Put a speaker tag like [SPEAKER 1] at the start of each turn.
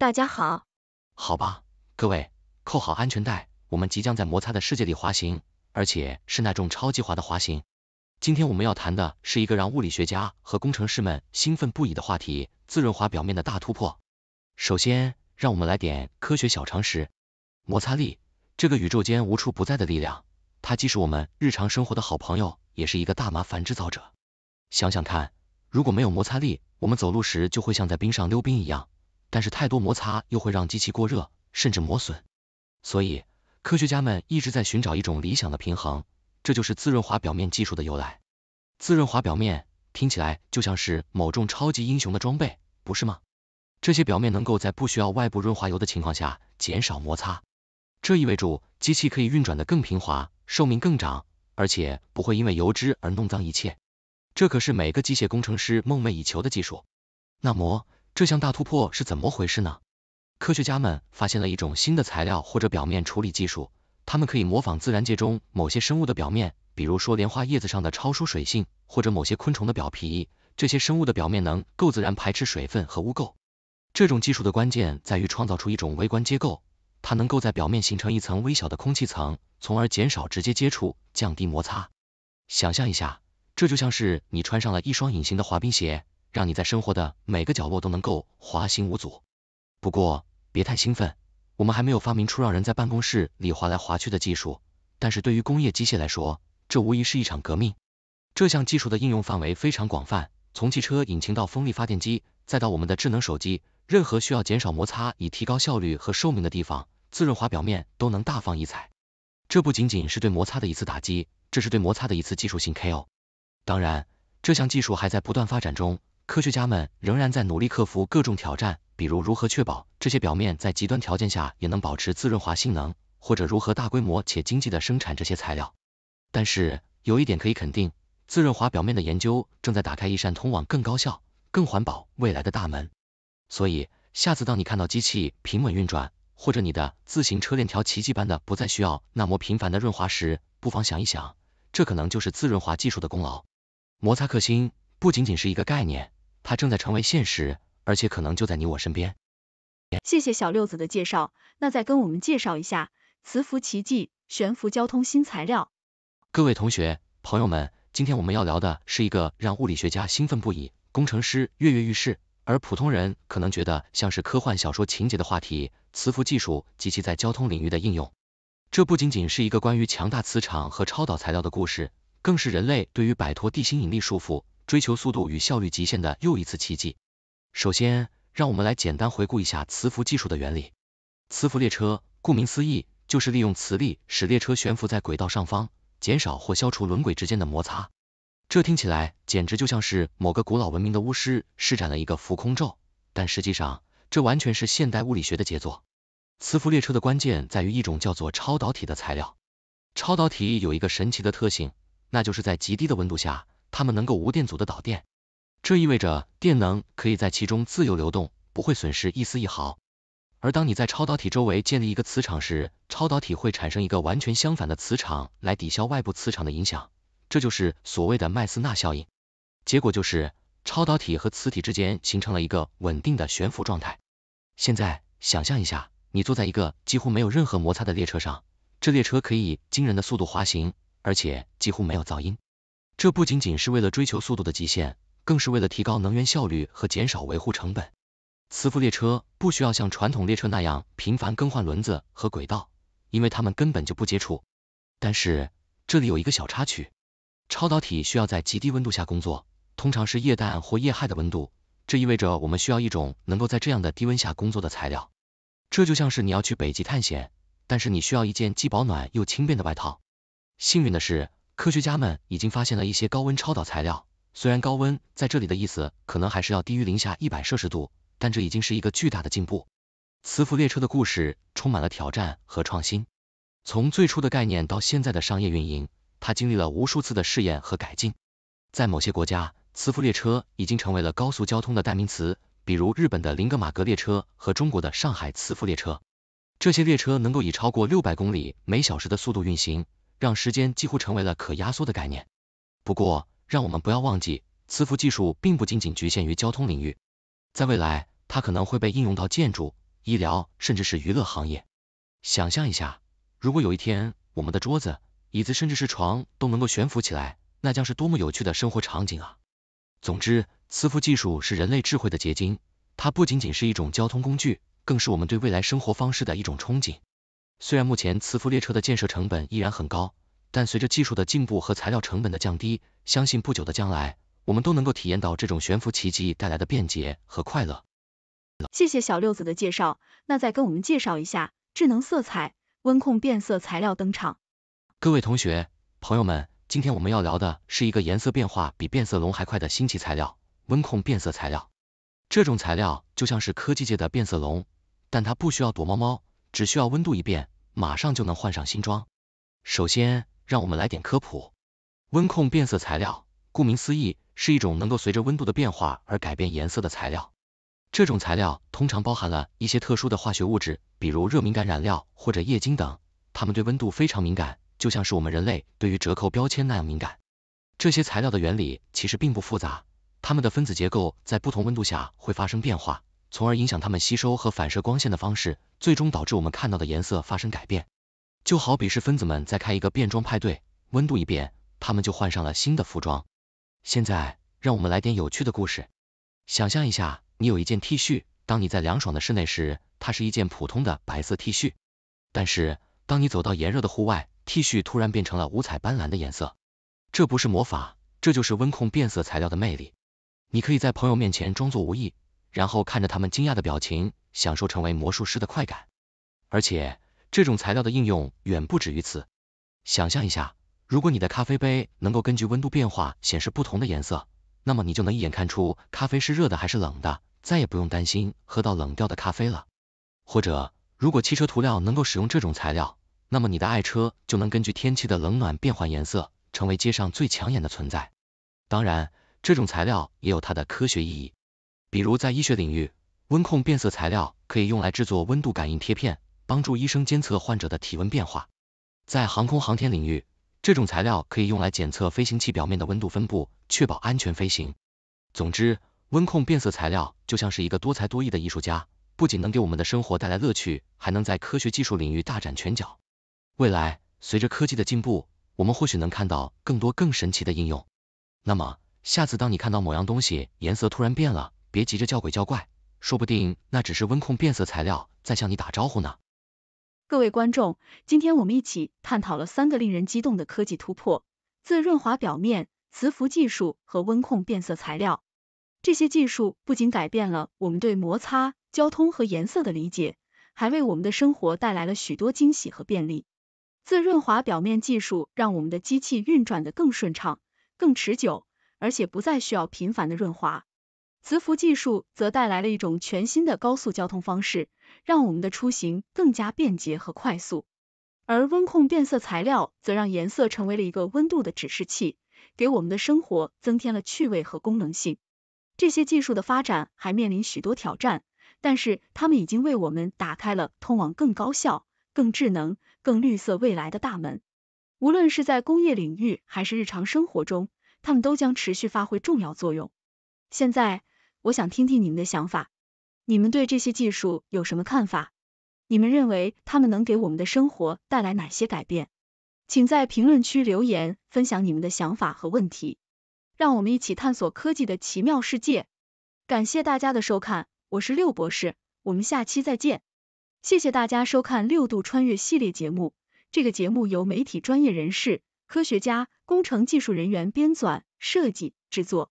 [SPEAKER 1] 大家好，
[SPEAKER 2] 好吧，各位，扣好安全带，我们即将在摩擦的世界里滑行，而且是那种超级滑的滑行。今天我们要谈的是一个让物理学家和工程师们兴奋不已的话题——自润滑表面的大突破。首先，让我们来点科学小常识。摩擦力，这个宇宙间无处不在的力量，它既是我们日常生活的好朋友，也是一个大麻烦制造者。想想看，如果没有摩擦力，我们走路时就会像在冰上溜冰一样。但是太多摩擦又会让机器过热，甚至磨损。所以，科学家们一直在寻找一种理想的平衡，这就是自润滑表面技术的由来。自润滑表面听起来就像是某种超级英雄的装备，不是吗？这些表面能够在不需要外部润滑油的情况下减少摩擦，这意味着机器可以运转的更平滑，寿命更长，而且不会因为油脂而弄脏一切。这可是每个机械工程师梦寐以求的技术。那么，这项大突破是怎么回事呢？科学家们发现了一种新的材料或者表面处理技术，它们可以模仿自然界中某些生物的表面，比如说莲花叶子上的超疏水性，或者某些昆虫的表皮。这些生物的表面能够自然排斥水分和污垢。这种技术的关键在于创造出一种微观结构，它能够在表面形成一层微小的空气层，从而减少直接接触，降低摩擦。想象一下，这就像是你穿上了一双隐形的滑冰鞋。让你在生活的每个角落都能够滑行无阻。不过别太兴奋，我们还没有发明出让人在办公室里滑来滑去的技术。但是对于工业机械来说，这无疑是一场革命。这项技术的应用范围非常广泛，从汽车引擎到风力发电机，再到我们的智能手机，任何需要减少摩擦以提高效率和寿命的地方，自润滑表面都能大放异彩。这不仅仅是对摩擦的一次打击，这是对摩擦的一次技术性 KO。当然，这项技术还在不断发展中。科学家们仍然在努力克服各种挑战，比如如何确保这些表面在极端条件下也能保持自润滑性能，或者如何大规模且经济的生产这些材料。但是有一点可以肯定，自润滑表面的研究正在打开一扇通往更高效、更环保未来的大门。所以，下次当你看到机器平稳运转，或者你的自行车链条奇迹般的不再需要那么频繁的润滑时，不妨想一想，这可能就是自润滑技术的功劳。摩擦克星不仅仅是一个概念。它正在成为现实，而且可能就在你我身边。
[SPEAKER 1] 谢谢小六子的介绍，那再跟我们介绍一下磁浮奇迹、悬浮交通新材料。
[SPEAKER 2] 各位同学、朋友们，今天我们要聊的是一个让物理学家兴奋不已、工程师跃跃欲试，而普通人可能觉得像是科幻小说情节的话题——磁浮技术及其在交通领域的应用。这不仅仅是一个关于强大磁场和超导材料的故事，更是人类对于摆脱地心引力束缚。追求速度与效率极限的又一次奇迹。首先，让我们来简单回顾一下磁浮技术的原理。磁浮列车，顾名思义，就是利用磁力使列车悬浮在轨道上方，减少或消除轮轨之间的摩擦。这听起来简直就像是某个古老文明的巫师施展了一个浮空咒，但实际上，这完全是现代物理学的杰作。磁浮列车的关键在于一种叫做超导体的材料。超导体有一个神奇的特性，那就是在极低的温度下。它们能够无电阻的导电，这意味着电能可以在其中自由流动，不会损失一丝一毫。而当你在超导体周围建立一个磁场时，超导体会产生一个完全相反的磁场来抵消外部磁场的影响，这就是所谓的麦斯纳效应。结果就是超导体和磁体之间形成了一个稳定的悬浮状态。现在想象一下，你坐在一个几乎没有任何摩擦的列车上，这列车可以以惊人的速度滑行，而且几乎没有噪音。这不仅仅是为了追求速度的极限，更是为了提高能源效率和减少维护成本。磁浮列车不需要像传统列车那样频繁更换轮子和轨道，因为它们根本就不接触。但是这里有一个小插曲，超导体需要在极低温度下工作，通常是液氮或液氦的温度，这意味着我们需要一种能够在这样的低温下工作的材料。这就像是你要去北极探险，但是你需要一件既保暖又轻便的外套。幸运的是。科学家们已经发现了一些高温超导材料，虽然高温在这里的意思可能还是要低于零下一百摄氏度，但这已经是一个巨大的进步。磁浮列车的故事充满了挑战和创新，从最初的概念到现在的商业运营，它经历了无数次的试验和改进。在某些国家，磁浮列车已经成为了高速交通的代名词，比如日本的林格玛格列车和中国的上海磁浮列车，这些列车能够以超过六百公里每小时的速度运行。让时间几乎成为了可压缩的概念。不过，让我们不要忘记，磁浮技术并不仅仅局限于交通领域，在未来，它可能会被应用到建筑、医疗甚至是娱乐行业。想象一下，如果有一天我们的桌子、椅子甚至是床都能够悬浮起来，那将是多么有趣的生活场景啊！总之，磁浮技术是人类智慧的结晶，它不仅仅是一种交通工具，更是我们对未来生活方式的一种憧憬。虽然目前磁浮列车的建设成本依然很高，但随着技术的进步和材料成本的降低，相信不久的将来，我们都能够体验到这种悬浮奇迹带来的便捷和快乐。
[SPEAKER 1] 谢谢小六子的介绍，那再跟我们介绍一下智能色彩温控变色材料登场。
[SPEAKER 2] 各位同学、朋友们，今天我们要聊的是一个颜色变化比变色龙还快的新奇材料——温控变色材料。这种材料就像是科技界的变色龙，但它不需要躲猫猫。只需要温度一变，马上就能换上新装。首先，让我们来点科普。温控变色材料，顾名思义，是一种能够随着温度的变化而改变颜色的材料。这种材料通常包含了一些特殊的化学物质，比如热敏感染料或者液晶等，它们对温度非常敏感，就像是我们人类对于折扣标签那样敏感。这些材料的原理其实并不复杂，它们的分子结构在不同温度下会发生变化。从而影响它们吸收和反射光线的方式，最终导致我们看到的颜色发生改变。就好比是分子们在开一个变装派对，温度一变，它们就换上了新的服装。现在，让我们来点有趣的故事。想象一下，你有一件 T 恤，当你在凉爽的室内时，它是一件普通的白色 T 恤。但是，当你走到炎热的户外，T 恤突然变成了五彩斑斓的颜色。这不是魔法，这就是温控变色材料的魅力。你可以在朋友面前装作无意。然后看着他们惊讶的表情，享受成为魔术师的快感。而且这种材料的应用远不止于此。想象一下，如果你的咖啡杯能够根据温度变化显示不同的颜色，那么你就能一眼看出咖啡是热的还是冷的，再也不用担心喝到冷掉的咖啡了。或者，如果汽车涂料能够使用这种材料，那么你的爱车就能根据天气的冷暖变换颜色，成为街上最抢眼的存在。当然，这种材料也有它的科学意义。比如在医学领域，温控变色材料可以用来制作温度感应贴片，帮助医生监测患者的体温变化。在航空航天领域，这种材料可以用来检测飞行器表面的温度分布，确保安全飞行。总之，温控变色材料就像是一个多才多艺的艺术家，不仅能给我们的生活带来乐趣，还能在科学技术领域大展拳脚。未来，随着科技的进步，我们或许能看到更多更神奇的应用。那么，下次当你看到某样东西颜色突然变了，别急着叫鬼叫怪，说不定那只是温控变色材料在向你打招呼呢。
[SPEAKER 1] 各位观众，今天我们一起探讨了三个令人激动的科技突破：自润滑表面、磁浮技术和温控变色材料。这些技术不仅改变了我们对摩擦、交通和颜色的理解，还为我们的生活带来了许多惊喜和便利。自润滑表面技术让我们的机器运转的更顺畅、更持久，而且不再需要频繁的润滑。磁浮技术则带来了一种全新的高速交通方式，让我们的出行更加便捷和快速。而温控变色材料则让颜色成为了一个温度的指示器，给我们的生活增添了趣味和功能性。这些技术的发展还面临许多挑战，但是它们已经为我们打开了通往更高效、更智能、更绿色未来的大门。无论是在工业领域还是日常生活中，它们都将持续发挥重要作用。现在。我想听听你们的想法，你们对这些技术有什么看法？你们认为他们能给我们的生活带来哪些改变？请在评论区留言，分享你们的想法和问题，让我们一起探索科技的奇妙世界。感谢大家的收看，我是六博士，我们下期再见。谢谢大家收看《六度穿越》系列节目，这个节目由媒体专业人士、科学家、工程技术人员编纂、设计、制作。